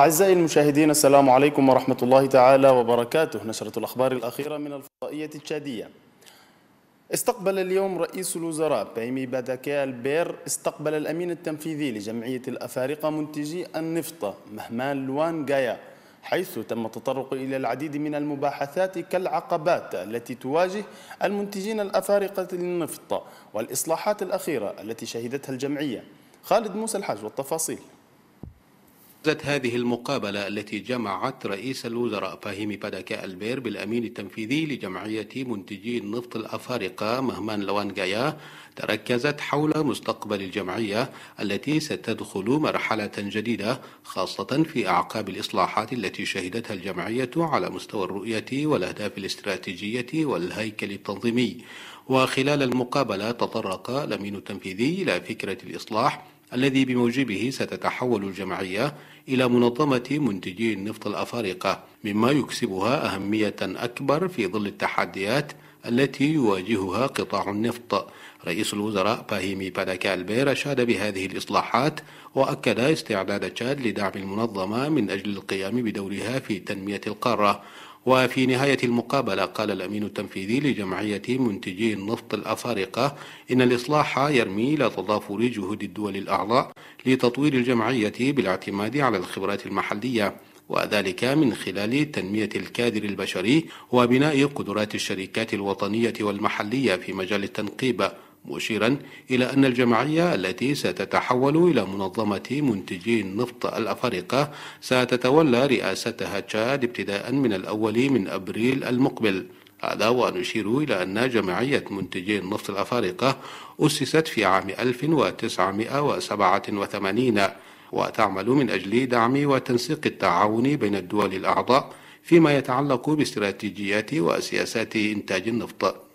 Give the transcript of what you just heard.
أعزائي المشاهدين السلام عليكم ورحمة الله تعالى وبركاته نشرة الأخبار الأخيرة من الفضائية التشادية استقبل اليوم رئيس الوزراء بايمي باداكي البير استقبل الأمين التنفيذي لجمعية الأفارقة منتجي النفط مهمان لوان جايا حيث تم التطرق إلى العديد من المباحثات كالعقبات التي تواجه المنتجين الأفارقة للنفط والإصلاحات الأخيرة التي شهدتها الجمعية خالد موسى الحاج والتفاصيل زت هذه المقابلة التي جمعت رئيس الوزراء فهيمي باداكا البير بالأمين التنفيذي لجمعية منتجي النفط الأفارقة مهمان لوانجايا تركزت حول مستقبل الجمعية التي ستدخل مرحلة جديدة خاصة في أعقاب الإصلاحات التي شهدتها الجمعية على مستوى الرؤية والأهداف الاستراتيجية والهيكل التنظيمي وخلال المقابلة تطرق الأمين التنفيذي إلى فكرة الإصلاح الذي بموجبه ستتحول الجمعية إلى منظمة منتجي النفط الأفارقة مما يكسبها أهمية أكبر في ظل التحديات التي يواجهها قطاع النفط رئيس الوزراء باهيمي باداكا البير أشاد بهذه الإصلاحات وأكد استعداد تشاد لدعم المنظمة من أجل القيام بدورها في تنمية القارة وفي نهاية المقابلة قال الأمين التنفيذي لجمعية منتجي النفط الأفارقة إن الإصلاح يرمي إلى تضافر جهود الدول الأعضاء لتطوير الجمعية بالاعتماد على الخبرات المحلية وذلك من خلال تنمية الكادر البشري وبناء قدرات الشركات الوطنية والمحلية في مجال التنقيب مشيرا إلى أن الجمعية التي ستتحول إلى منظمة منتجي النفط الأفارقة ستتولى رئاستها تشاد ابتداء من الأول من أبريل المقبل هذا ونشير إلى أن جمعية منتجي النفط الأفارقة أسست في عام 1987 وتعمل من أجل دعم وتنسيق التعاون بين الدول الأعضاء فيما يتعلق باستراتيجيات وسياسات إنتاج النفط